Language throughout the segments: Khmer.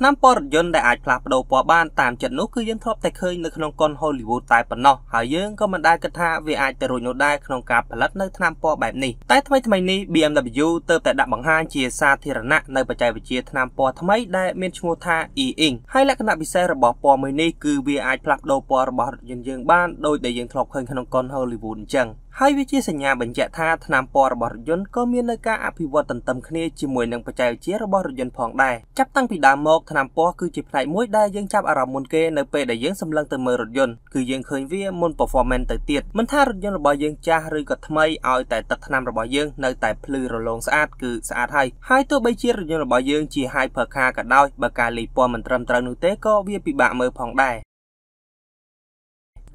ឆ្នាំពរយន្តដែលអាចផ្លាស់ប្ដូរពណ៌បានតាមចិត្តនោះគឺយើងធ្លាប់តែឃើញនៅក្នុងកុន Hollywood តែប៉ុណ្ណោះហើយយើងក៏មិនដែលគិតថាវាអាចទៅរួចនោះដែរក្នុងការផលិតនៅឆ្នាំពណ៌បែបនេះតែថ្មីថ្មីនេះ BMW ទើបតែដាក់បង្ហាញជា សាធារណៈនៅបច្ចេកវិទ្យាឆ្នាំពណ៌ថ្មីដែលមានឈ្មោះថា e-ink ហើយលក្ខណៈពិសេសរបស់ពណ៌មួយនេះគឺវាអាចផ្លាស់ប្ដូរពណ៌របស់រថយន្តយើងបានដោយដែលយើងធ្លាប់ឃើញក្នុងកុន Hollywood អញ្ចឹងហើយវាជាសញ្ញាបញ្ជាក់ថាថ្នាំពណ៌របស់រថយន្តក៏មាននៅការអភិវឌ្ឍទន្ទឹមគ្នាជាមួយនឹងបច្ចេកវិទ្យារបស់រថយន្តផងដែរចាប់តាំងពីដើមមកថ្នាំពណ៌គឺជាផ្នែកមួយដែលយើងចាប់អារម្មណ៍មុនគេនៅពេលដែលយើងសម្លឹងទៅមើលរថយន្តគឺយើងឃើញវាមុន performance ទៅទៀតមិនថារថយន្តរបស់យើងចាស់ឬក៏ថ្មីឲ្យតែទឹកថ្នាំរបស់យើងនៅតែភ្លឺរលោងស្អាតគឺស្អាតហើយហើយទោះបីជារថយន្តរបស់យើងជា hyper car ក៏ដោយបើការលាយពណ៌មិនត្រឹមត្រូវនោះទេក៏វាពិបាកមើលផងដែរ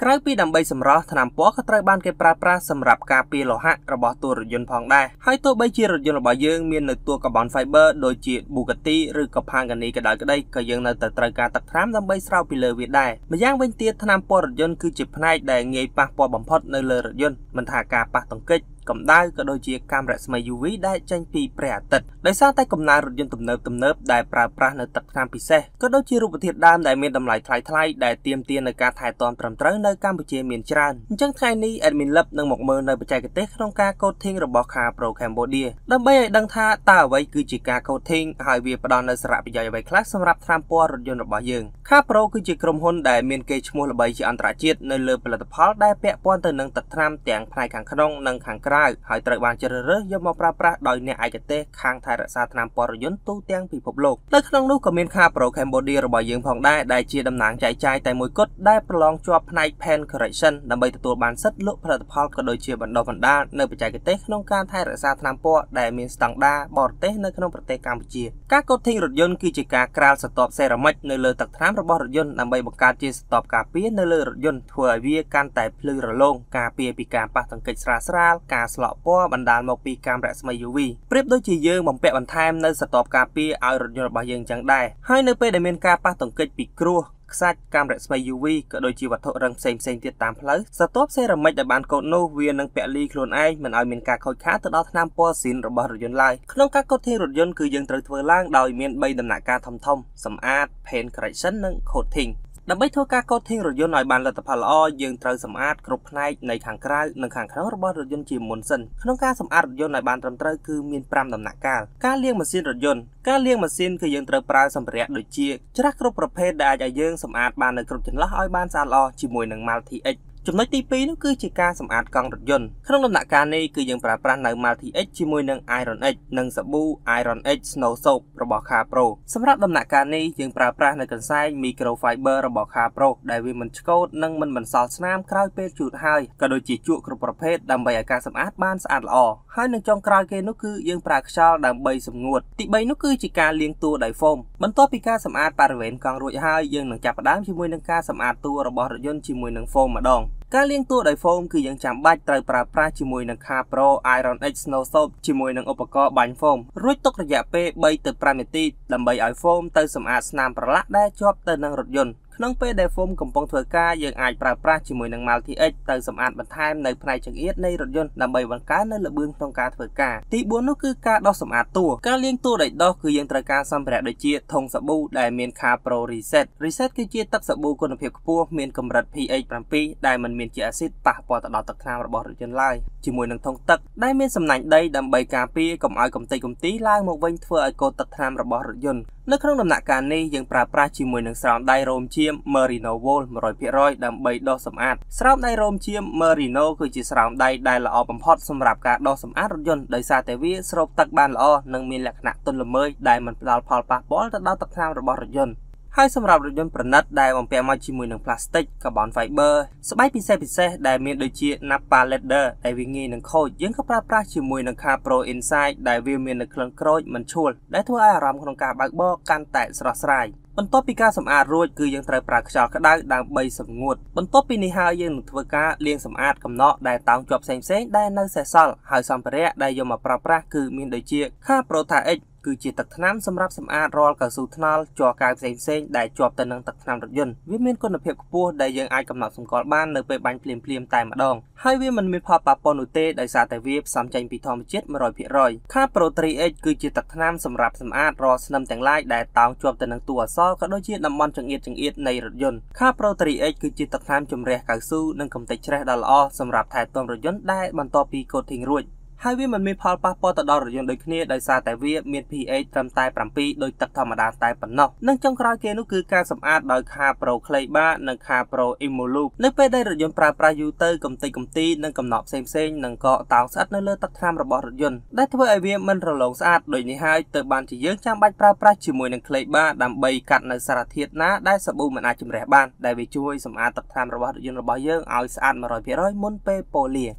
ក្រៅពីដើម្បីសម្រស់ថ្នាំពណ៌ក៏ត្រូវបានគេប្រើប្រាស់សម្រាប់ការពារលោហៈរបស់តួរថយន្តផងដែរហើយទោះបីជារថយន្តរបស់យើងមាននៅតួកាបូន fiber ដូចជា Bugatti ឬក៏ Pagani ក៏ដោយក្តីក៏យើងនៅតែត្រូវការទឹកថ្នាំដើម្បីស្រោបពីលើវាដែរម្យ៉ាងវិញទៀតថ្នាំពណ៌រថយន្តគឺជាផ្នែកដែលងាយប៉ះពាល់បំផុត នៅលើរថយន្តមិនថាការប៉ះទង្គិចកម្ដៅក៏ដូចជាកាំរស្មី UV ដែលចេញពីព្រះអាទិត្យដោយសារតែកំណើនរថយន្តទំនើបទំនើបដែលប្រើប្រាស់នៅទឹកថ្នាំពិសេសក៏ដូចជារូបធាតុដើមដែលមានតម្លៃថ្លៃថ្លៃដែលទាមទារនៅការថែទាំត្រឹមត្រូវនៅកម្ពុជាមានច្រើនអញ្ចឹងថ្ងៃនេះ Admin Lab នឹងមកមើលនៅបច្ចេកទេសក្នុងការ coding របស់ Car Pro Cambodia ដើម្បីឲ្យដឹងថាតើអ្វីគឺជាការ coding ហើយវាផ្ដល់នៅសារៈប្រយោជន៍អ្វីខ្លះសម្រាប់ថ្នាំពណ៌រថយន្តរបស់យើង Car Pro គឺជាក្រុមហ៊ុនដែលមានគេឈ្មោះល្បីជាអន្តរជាតិនៅលើផលិតផល ដែលពាក់ព័ន្ធទៅនឹងទឹកថ្នាំទាំងផ្នែកខាងក្នុងនិងខាងក្រៅក្រៅហើយត្រូវបានជ្រើសរើសយកមកប្រើប្រាស់ដោយអ្នកឯកទេសខាងថែរក្សាថ្នាំពណ៌យន្តទូទាំងពិភពលោកនៅក្នុងនោះក៏មានខា Pro Cambodia របស់យើងផងដែរដែលជាតំណាងចែកចាយតែមួយគត់ដែលប្រឡងជាប់ផ្នែក Pen Correction ដើម្បីទទួលបានសិទ្ធិលក់ផលិតផលក៏ដូចជាបណ្ដុះបណ្ដាលនៅបច្ចេកទេសក្នុងការថែរក្សាថ្នាំពណ៌ដែលមានស្តង់ដារបរទេសនៅក្នុងប្រទេសកម្ពុជាការកូតធីងរថយន្តគឺជាការក្រាលស្ទប់សេរ៉ាមិចនៅលើទឹកថ្នាំរបស់រថយន្តដើម្បីបង្កើតជាស្ទប់ការពារនៅលើរថយន្តធ្វើឲ្យវាកាន់តែភ្លឺរលោងការពារពីការប៉ះទង្គិចស្រាលស្រាលការការស្លក់ពណ៌បណ្ដាលមកពីកាំរស្មី UV ប្រៀបដូចជាយើងបំពាក់បន្ថែមនៅសតបការពារឲ្យរថយន្តរបស់យើងចឹងដែរហើយនៅពេលដែលមានការប៉ះទង្គិចពីគ្រោះខ្សាច់កាំរស្មី UV ក៏ដូចជាវត្ថុរឹងផ្សេងផ្សេងទៀតតាមផ្លូវសតបសេរ៉ាមិចដែលបានកូតនោះវានឹងពលីខ្លួនឯងមិនឲ្យមានការខូចខាតទៅដល់ថ្នាំពណ៌ស៊ីនរបស់រថយន្តឡើយក្នុងការកូតធីងរថយន្តគឺយើងត្រូវធ្វើឡើង ដោយមាន3ដំណាក់កាលធំៗសម្អាត paint correction និង coating ដើម្បីធ្វើការកោតធីងរថយន្តឲ្យបានលទ្ធផលល្អយើងត្រូវសម្អាតគ្រប់ផ្នែកនៃខាងក្រៅនិងខាងក្នុងរបស់រថយន្តជាមុនសិនក្នុងការសម្អាតរថយន្តឲ្យបានត្រឹមត្រូវគឺមាន5ដំណាក់កាលការលាងម៉ាស៊ីនរថយន្តការលាងម៉ាស៊ីនគឺយើងត្រូវប្រើសម្ភារៈដូចជាច្រាស់គ្រប់ប្រភេទដែលអាចឲ្យយើងសម្អាតបាននៅគ្រប់ចន្លោះឲ្យបានស្អាតល្អជាមួយនឹង Multi X ចំណុចទី2នោះគឺជាការសម្អាត កង់រថយន្តក្នុងដំណាក់កាលនេះគឺយើងប្រើប្រាស់នៅ Multi X ជាមួយនឹង Iron X និងសាប៊ូ Iron X Snow Soap របស់ Car Pro សម្រាប់ដំណាក់កាលនេះយើងប្រើប្រាស់នៅកន្សែង Microfiber របស់ Car Pro ដែលវាមិនឆ្កូតនិងមិនបន្សល់ស្នាមក្រោយពេលជូតហើយក៏ដូចជាជក់គ្រប់ប្រភេទដើម្បីឲ្យការសម្អាត បានស្អាតល្អហើយនឹងចុងក្រោយគេនោះគឺយើងប្រើខ្យល់ដើម្បីសម្ងួតទី3នោះគឺជាការលាងតួដោយហ្វូមបន្ទាប់ពីការសម្អាតបរិវេណកង់រួចហើយយើងនឹងចាប់ផ្ដើមជាមួយនឹងការសម្អាតតួរបស់រថយន្តជាមួយនឹងហ្វូមម្ដងការលាងតួដោយហ្វូមគឺយើងចាំបាច់ត្រូវប្រើប្រាស់ជាមួយនឹង Car Pro Iron X Snow Soap ជាមួយនឹងឧបករណ៍បាញ់ហ្វូមរួចទុករយៈពេល3ទៅ5នាទីដើម្បីឲ្យហ្វូមទៅសម្អាតស្នាមប្រឡាក់ដែលជាប់ទៅនឹងរថយន្តក្នុងពេលដែលហ្វូមកំពុងធ្វើការយើងអាចប្រើប្រាស់ជាមួយនឹង MultiX ទៅសម្អាតបន្ថែមនៅផ្នែកចង្អៀតនៃរថយន្តដើម្បីបង្កើននៅល្បឿនក្នុងការធ្វើការទី4នោះគឺការដោះសម្អាតតួការលាងតួដោយដោះគឺយើងត្រូវការសម្ភារៈដូចជាធុងសាប៊ូដែលមានខា Pro Reset Reset គឺជាទឹកសាប៊ូគុណភាពខ្ពស់មានកម្រិត pH 7ដែលមិនមានជាអាស៊ីតប៉ះពាល់ទៅដល់ទឹកថ្នាំរបស់រថយន្តឡើយជាមួយនឹងធុងទឹកដែលមានសំណាញ់ដីដើម្បីការពារកុំឲ្យកំទេចកំទីឡើងមកវិញធ្វើឲ្យកូតទឹកថ្នាំរបស់រថយន្តនៅក្នុងដំណាក់កាលនេះយើងប្រើប្រាស់ជាមួយនឹងស្រោមដៃរោមជាជាម Merino Wool 100%ដើម្បីដោះសម្អាតស្រោមដៃរោមជាម Merino គឺជាស្រោមដៃដែលល្អបំផុតសម្រាប់ការដោះសម្អាតរថយន្តដោយសារតែវាស្រូបទឹកបានល្អនិងមានលក្ខណៈទន់ល្មើយដែលមិនផ្ដល់ផលប៉ះពាល់ទៅដល់ទឹកថ្នាំរបស់រថយន្តហើយសម្រាប់រថយន្តប្រណិតដែលបំពាក់មកជាមួយនឹងផ្លាស្ទិក carbon fiber ស្បែកពិសេសពិសេសដែលមានដូចជា Napa leather ដែលវាងាយនឹងខូចយើងក៏ប្រើប្រាស់ជាមួយនឹង Car Pro Insight ដែលវាមាននៅក្លិនក្រូចមិនឈួលដែលធ្វើឲ្យអារម្មណ៍ក្នុងការបើកបរកាន់តែស្រស់ស្រាយ។បន្ទាប់ពីការសម្អាតរួចគឺយើងត្រូវប្រើខ្យល់ក្តៅដើម្បីសម្ងួតបន្ទាប់ពីនេះហើយយើងនឹងធ្វើការលាងសម្អាតកំណកដែលតោងជាប់ផ្សេងៗដែលនៅសេសសល់ហើយសម្ភារៈដែលយកមកប្រើប្រាស់គឺមានដូចជា Carprotha X គឺជាទឹកថ្នាំសម្រាប់សម្អាតរាល់កៅស៊ូថ្នល់ជ័រកៅផ្សេងៗដែលជាប់ទៅនឹងទឹកថ្នាំរថយន្តវាមានគុណភាពខ្ពស់ដែលយើងអាចកំណត់សម្គាល់បាននៅពេលបាញ់ភ្លាមៗតែម្ដងហើយវាមិនមានផលប៉ះពាល់នោះទេដោយសារតែវាផ្សំចេញពីធម្មជាតិ100%ខាប្រូ 3H គឺជាទឹកថ្នាំសម្រាប់សម្អាតរាល់ស្នឹមទាំងឡាយដែលតោងជាប់ទៅនឹងតួអក្សរក៏ដូចជាតំបន់ចង្អៀតចង្អៀតនៃរថយន្តខាប្រូ 3H គឺជាទឹកថ្នាំជំរះកៅស៊ូនិងកំទេចច្រេះដ៏ល្អសម្រាប់ថែទាំរថយន្តដែលបន្ទាប់ពីកូតធីងរួចហើយវាមិនមានផលប៉ះពាល់ទៅដល់រថយន្តដូចគ្នាដោយសារតែវាមាន pH ត្រឹមតែ7ដោយទឹកធម្មតាតែប៉ុណ្ណោះនិងចុងក្រោយគេនោះគឺការសម្អាតដោយខា Pro Clay Bar និងខា Pro Emulub នៅពេលដែលរថយន្តប្រើប្រាស់យូរទៅកំតិចកំទីនិងកំណត់ផ្សេងៗនិងកកតោងស្អិតនៅលើទឹកថ្នាំរបស់រថយន្តដែលធ្វើឲ្យវាមិនរលោងស្អាតដូចនេះហើយទើបបានជាយើងចាំបាច់ប្រើប្រាស់ជាមួយនឹង Clay Bar ដើម្បីកាត់នៅសារធាតុណាដែលសាប៊ូមិនអាចជំរះបានដែលវាជួយសម្អាតទឹកថ្នាំរបស់រថយន្តរបស់យើងឲ្យស្អាត100%មុនពេលប៉ូលា